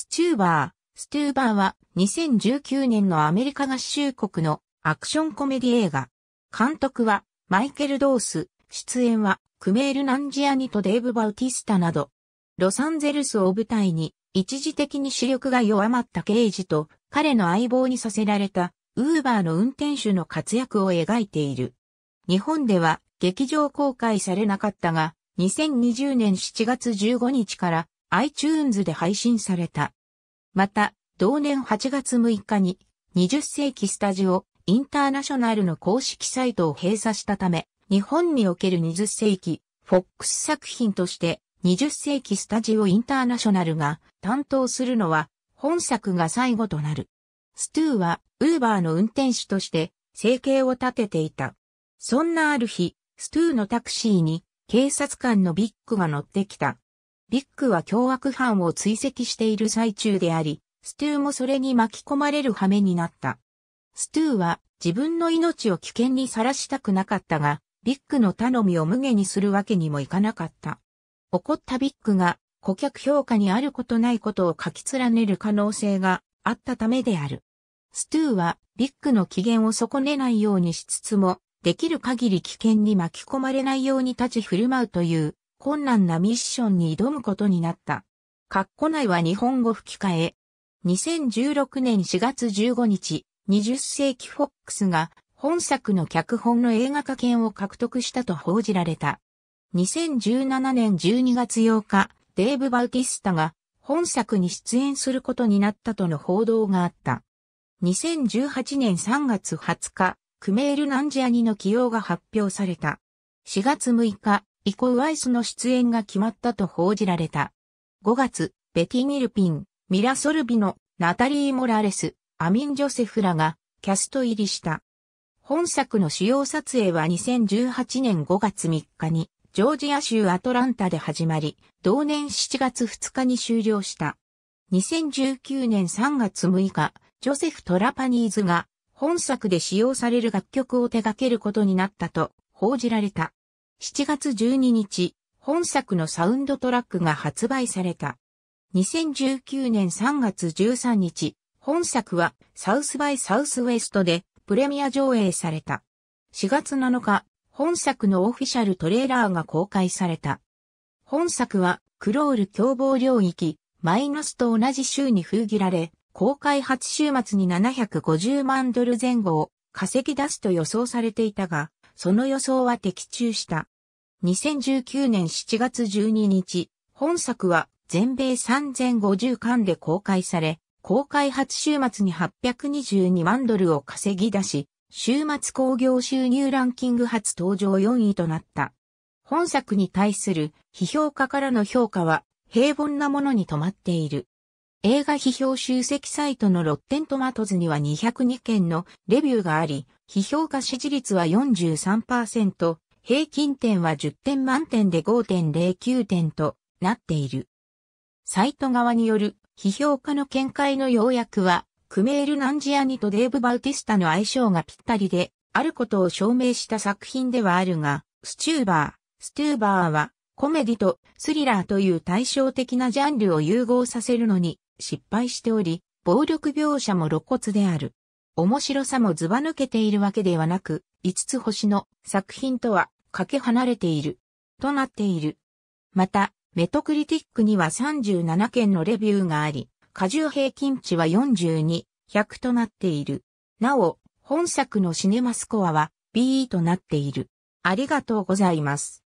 スチューバー。スチューバーは2019年のアメリカ合衆国のアクションコメディ映画。監督はマイケル・ドース。出演はクメール・ナンジアニとデーブ・バウティスタなど。ロサンゼルスを舞台に一時的に視力が弱まった刑事と彼の相棒にさせられたウーバーの運転手の活躍を描いている。日本では劇場公開されなかったが、2020年7月15日から iTunes で配信された。また、同年8月6日に20世紀スタジオインターナショナルの公式サイトを閉鎖したため、日本における20世紀 FOX 作品として20世紀スタジオインターナショナルが担当するのは本作が最後となる。ストゥーはウーバーの運転手として生計を立てていた。そんなある日、ストゥーのタクシーに警察官のビッグが乗ってきた。ビッグは凶悪犯を追跡している最中であり、ストゥーもそれに巻き込まれる羽目になった。ストゥーは自分の命を危険にさらしたくなかったが、ビッグの頼みを無下にするわけにもいかなかった。怒ったビッグが顧客評価にあることないことを書き連ねる可能性があったためである。ストゥーはビッグの機嫌を損ねないようにしつつも、できる限り危険に巻き込まれないように立ち振る舞うという困難なミッションに挑むことになった。カッコ内は日本語吹き替え。2016年4月15日、20世紀フォックスが本作の脚本の映画化権を獲得したと報じられた。2017年12月8日、デーブ・バウティスタが本作に出演することになったとの報道があった。2018年3月20日、クメール・ナンジアニの起用が発表された。4月6日、以コワイスの出演が決まったと報じられた。5月、ベティ・ミルピン、ミラ・ソルビのナタリー・モラレス、アミン・ジョセフらがキャスト入りした。本作の主要撮影は2018年5月3日にジョージア州アトランタで始まり、同年7月2日に終了した。2019年3月6日、ジョセフ・トラパニーズが本作で使用される楽曲を手掛けることになったと報じられた。7月12日、本作のサウンドトラックが発売された。2019年3月13日、本作はサウスバイサウスウェストでプレミア上映された。4月7日、本作のオフィシャルトレーラーが公開された。本作はクロール共謀領域、マイナスと同じ週に封切られ、公開初週末に750万ドル前後を稼ぎ出すと予想されていたが、その予想は的中した。2019年7月12日、本作は全米3050巻で公開され、公開初週末に822万ドルを稼ぎ出し、週末興行収入ランキング初登場4位となった。本作に対する批評家からの評価は平凡なものに止まっている。映画批評集積サイトのロッテントマトズには202件のレビューがあり、非評価支持率は43%、平均点は10点満点で5.09点となっている。サイト側による批評家の見解の要約は、クメール・ナンジアニとデーブ・バウティスタの相性がぴったりで、あることを証明した作品ではあるが、スチューバー、ストゥーバーは、コメディとスリラーという対照的なジャンルを融合させるのに失敗しており、暴力描写も露骨である。面白さもずば抜けているわけではなく、五つ星の作品とはかけ離れている、となっている。また、メトクリティックには37件のレビューがあり、過重平均値は42、100となっている。なお、本作のシネマスコアは BE となっている。ありがとうございます。